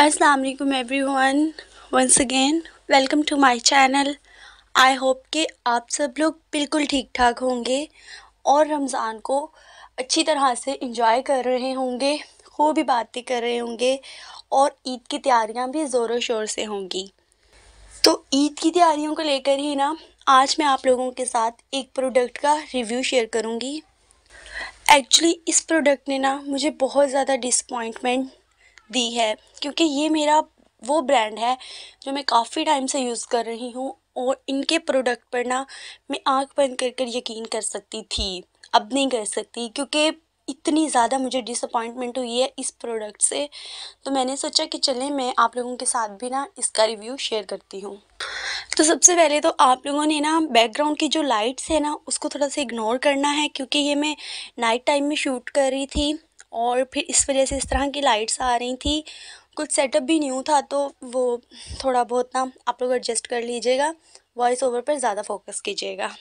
अस्सलाम वालेकुम everyone once again welcome to my channel I hope कि आप सब लोग बिल्कुल ठीक ठाक होंगे और रमज़ान को अच्छी तरह से इंजॉय कर रहे होंगे खूब ही बातें कर रहे होंगे और ईद की तैयारियां भी ज़ोरों शोर से होंगी तो ईद की तैयारियों को लेकर ही ना आज मैं आप लोगों के साथ एक प्रोडक्ट का रिव्यू शेयर करूँगी एक्चुअली इस प्रोडक्ट ने ना मुझे बहुत ज़्यादा डिसपॉइंटमेंट दी है क्योंकि ये मेरा वो ब्रांड है जो मैं काफ़ी टाइम से यूज़ कर रही हूँ और इनके प्रोडक्ट पर ना मैं आंख बंद कर कर यकीन कर सकती थी अब नहीं कर सकती क्योंकि इतनी ज़्यादा मुझे डिसअपॉइंटमेंट हुई है इस प्रोडक्ट से तो मैंने सोचा कि चलें मैं आप लोगों के साथ भी ना इसका रिव्यू शेयर करती हूँ तो सबसे पहले तो आप लोगों ने ना बैकग्राउंड की जो लाइट्स है ना उसको थोड़ा सा इग्नोर करना है क्योंकि ये मैं नाइट टाइम में शूट कर रही थी और फिर इस वजह से इस तरह की लाइट्स आ रही थी कुछ सेटअप भी न्यू था तो वो थोड़ा बहुत ना आप लोग एडजस्ट कर लीजिएगा वॉइस ओवर पर ज़्यादा फोकस कीजिएगा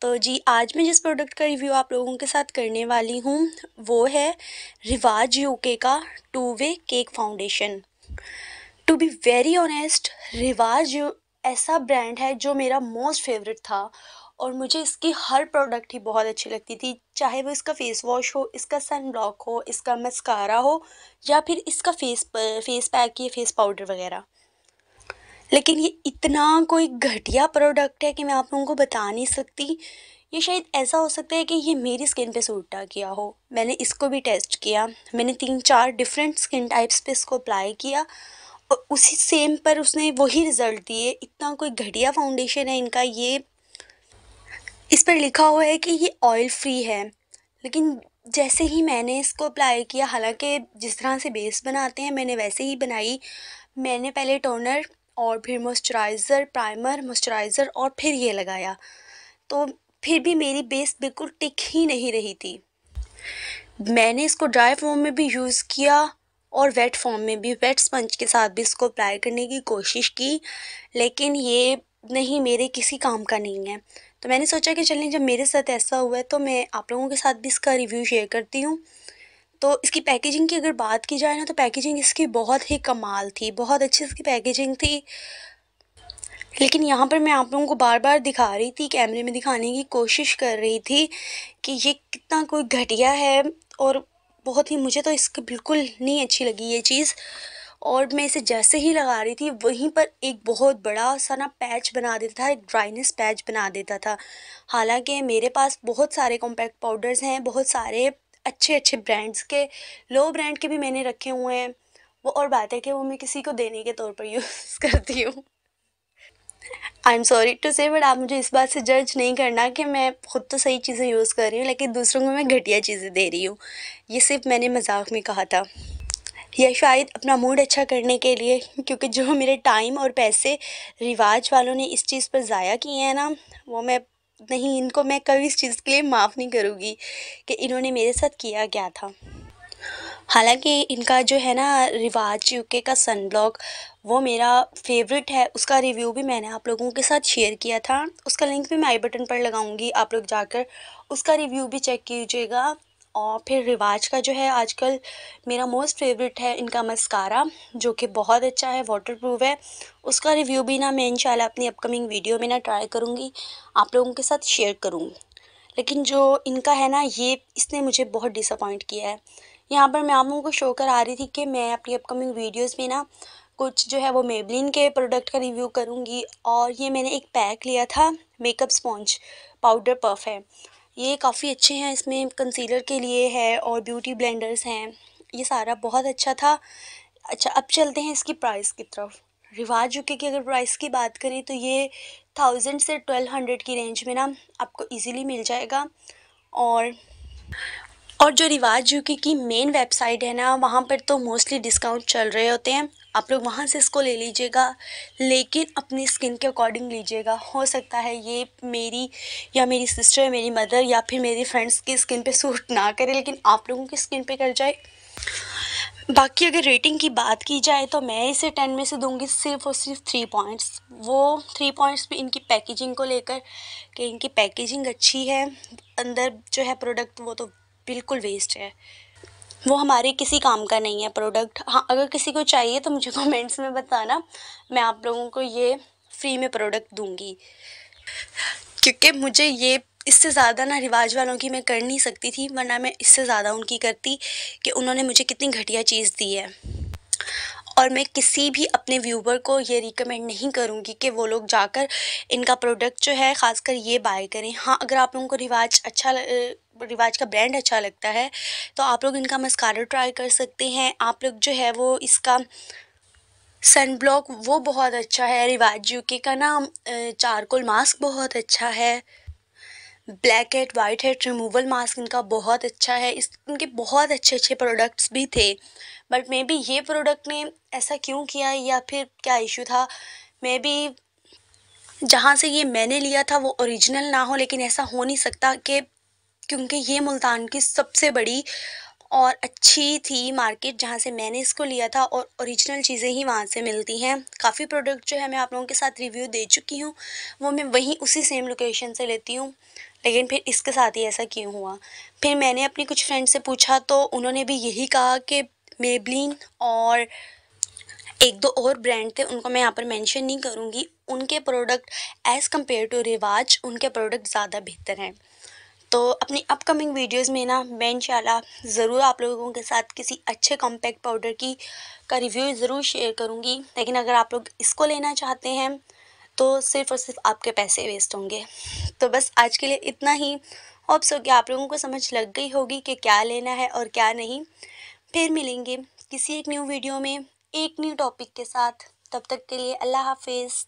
तो जी आज मैं जिस प्रोडक्ट का रिव्यू आप लोगों के साथ करने वाली हूँ वो है रिवाज यूके का two way cake foundation to be very honest Rivaj ऐसा ब्रांड है जो मेरा मोस्ट फेवरेट था और मुझे इसकी हर प्रोडक्ट ही बहुत अच्छी लगती थी चाहे वो इसका फेस वॉश हो इसका सन ब्लॉक हो इसका मस्कारा हो या फिर इसका फेस फेस पैक या फेस पाउडर वगैरह लेकिन ये इतना कोई घटिया प्रोडक्ट है कि मैं आप लोगों को बता नहीं सकती ये शायद ऐसा हो सकता है कि ये मेरी स्किन पे सूट ना किया हो मैंने इसको भी टेस्ट किया मैंने तीन चार डिफरेंट स्किन टाइप्स पे इसको अप्लाई किया और उसी सेम पर उसने वही रिज़ल्ट दिए इतना कोई घटिया फाउंडेशन है इनका ये इस पर लिखा हुआ है कि ये ऑयल फ्री है लेकिन जैसे ही मैंने इसको अप्लाई किया हालांकि जिस तरह से बेस बनाते हैं मैंने वैसे ही बनाई मैंने पहले टोनर और फिर मॉइस्चराइज़र प्राइमर मॉइस्चराइज़र और फिर ये लगाया तो फिर भी मेरी बेस बिल्कुल टिक ही नहीं रही थी मैंने इसको ड्राई फॉर्म में भी यूज़ किया और वेट फॉर्म में भी वेट स्पंज के साथ भी इसको अप्लाई करने की कोशिश की लेकिन ये नहीं मेरे किसी काम का नहीं है तो मैंने सोचा कि चलें जब मेरे साथ ऐसा हुआ है तो मैं आप लोगों के साथ भी इसका रिव्यू शेयर करती हूँ तो इसकी पैकेजिंग की अगर बात की जाए ना तो पैकेजिंग इसकी बहुत ही कमाल थी बहुत अच्छी इसकी पैकेजिंग थी लेकिन यहाँ पर मैं आप लोगों को बार बार दिखा रही थी कैमरे में दिखाने की कोशिश कर रही थी कि ये कितना कोई घटिया है और बहुत ही मुझे तो इसकी बिल्कुल नहीं अच्छी लगी ये चीज़ और मैं इसे जैसे ही लगा रही थी वहीं पर एक बहुत बड़ा सा ना पैच बना देता था एक ड्राइनेस पैच बना देता था हालांकि मेरे पास बहुत सारे कॉम्पैक्ट पाउडर्स हैं बहुत सारे अच्छे अच्छे ब्रांड्स के लो ब्रांड के भी मैंने रखे हुए हैं वो और बात है कि वो मैं किसी को देने के तौर पर यूज़ करती हूँ I am sorry to say but आप मुझे इस बात से जज नहीं करना कि मैं खुद तो सही चीज़ें यूज़ कर रही हूँ लेकिन दूसरों को मैं घटिया चीज़ें दे रही हूँ ये सिर्फ मैंने मजाक में कहा था या शायद अपना मूड अच्छा करने के लिए क्योंकि जो मेरे टाइम और पैसे रिवाज वालों ने इस चीज़ पर ज़ाया किए हैं ना वो मैं नहीं इनको मैं कभी इस चीज़ के लिए माफ़ नहीं करूँगी कि इन्होंने मेरे साथ किया क्या था हालांकि इनका जो है ना रिवाज यूके का सन ब्लॉग वो मेरा फेवरेट है उसका रिव्यू भी मैंने आप लोगों के साथ शेयर किया था उसका लिंक भी मैं आई बटन पर लगाऊंगी आप लोग जाकर उसका रिव्यू भी चेक कीजिएगा और फिर रिवाज का जो है आजकल मेरा मोस्ट फेवरेट है इनका मस्कारा जो कि बहुत अच्छा है वाटर प्रूफ है उसका रिव्यू भी ना मैं इन अपनी अपकमिंग वीडियो में ना ट्राई करूँगी आप लोगों के साथ शेयर करूँगी लेकिन जो इनका है ना ये इसने मुझे बहुत डिसअपॉइंट किया है यहाँ पर मैं आप लोगों को शो कर आ रही थी कि मैं अपनी अपकमिंग वीडियोस में ना कुछ जो है वो मेबलिन के प्रोडक्ट का रिव्यू करूँगी और ये मैंने एक पैक लिया था मेकअप स्पॉन्ज पाउडर पफ है ये काफ़ी अच्छे हैं इसमें कंसीलर के लिए है और ब्यूटी ब्लेंडर्स हैं ये सारा बहुत अच्छा था अच्छा अब चलते हैं इसकी प्राइस की तरफ रिवाज यूके की अगर प्राइस की बात करें तो ये थाउजेंड से ट्वेल्व हंड्रेड की रेंज में ना आपको इजीली मिल जाएगा और और जो रिवाज यूके की मेन वेबसाइट है ना वहाँ पर तो मोस्टली डिस्काउंट चल रहे होते हैं आप लोग वहाँ से इसको ले लीजिएगा लेकिन अपनी स्किन के अकॉर्डिंग लीजिएगा हो सकता है ये मेरी या मेरी सिस्टर मेरी मदर या फिर मेरी फ्रेंड्स की स्किन पे सूट ना करे लेकिन आप लोगों की स्किन पे कर जाए बाकी अगर रेटिंग की बात की जाए तो मैं इसे टेन में से दूंगी सिर्फ और सिर्फ थ्री पॉइंट्स वो थ्री पॉइंट्स भी इनकी पैकेजिंग को लेकर कि इनकी पैकेजिंग अच्छी है अंदर जो है प्रोडक्ट वो तो बिल्कुल वेस्ट है वो हमारे किसी काम का नहीं है प्रोडक्ट हाँ अगर किसी को चाहिए तो मुझे कमेंट्स में बताना मैं आप लोगों को ये फ्री में प्रोडक्ट दूँगी क्योंकि मुझे ये इससे ज़्यादा ना रिवाज वालों की मैं कर नहीं सकती थी वरना मैं इससे ज़्यादा उनकी करती कि उन्होंने मुझे कितनी घटिया चीज़ दी है और मैं किसी भी अपने व्यूवर को ये रिकमेंड नहीं करूँगी कि वो लोग जाकर इनका प्रोडक्ट जो है ख़ासकर ये बाय करें हाँ अगर आप लोगों को रिवाज अच्छा रिवाज का ब्रांड अच्छा लगता है तो आप लोग इनका मस्कारा ट्राई कर सकते हैं आप लोग जो है वो इसका सन ब्लॉक वो बहुत अच्छा है रिवाज यूके का ना चारकोल मास्क बहुत अच्छा है black head white head removal mask इनका बहुत अच्छा है इस इनके बहुत अच्छे अच्छे प्रोडक्ट्स भी थे बट मे बी ये प्रोडक्ट ने ऐसा क्यों किया या फिर क्या इशू था मे बी जहाँ से ये मैंने लिया था वो ओरिजिनल ना हो लेकिन ऐसा हो नहीं सकता कि क्योंकि ये मुल्तान की सबसे बड़ी और अच्छी थी मार्केट जहाँ से मैंने इसको लिया था और ओरिजिनल चीज़ें ही वहाँ से मिलती हैं काफ़ी प्रोडक्ट जो है मैं आप लोगों के साथ रिव्यू दे चुकी हूँ वो मैं वहीं उसी सेम लोकेशन से लेती हूँ लेकिन फिर इसके साथ ही ऐसा क्यों हुआ फिर मैंने अपनी कुछ फ्रेंड से पूछा तो उन्होंने भी यही कहा कि मेबलिन और एक दो और ब्रांड थे उनको मैं यहाँ पर मेंशन नहीं करूँगी उनके प्रोडक्ट एज़ कम्पेयर टू रिवाज उनके प्रोडक्ट ज़्यादा बेहतर हैं तो अपनी अपकमिंग वीडियोस में ना मैं इंशाल्लाह ज़रूर आप लोगों के साथ किसी अच्छे कॉम्पैक्ट पाउडर की का रिव्यू ज़रूर शेयर करूँगी लेकिन अगर आप लोग इसको लेना चाहते हैं तो सिर्फ़ और सिर्फ आपके पैसे वेस्ट होंगे तो बस आज के लिए इतना ही होप्स हो कि आप लोगों को समझ लग गई होगी कि क्या लेना है और क्या नहीं फिर मिलेंगे किसी एक न्यू वीडियो में एक न्यू टॉपिक के साथ तब तक के लिए अल्लाह हाफिज़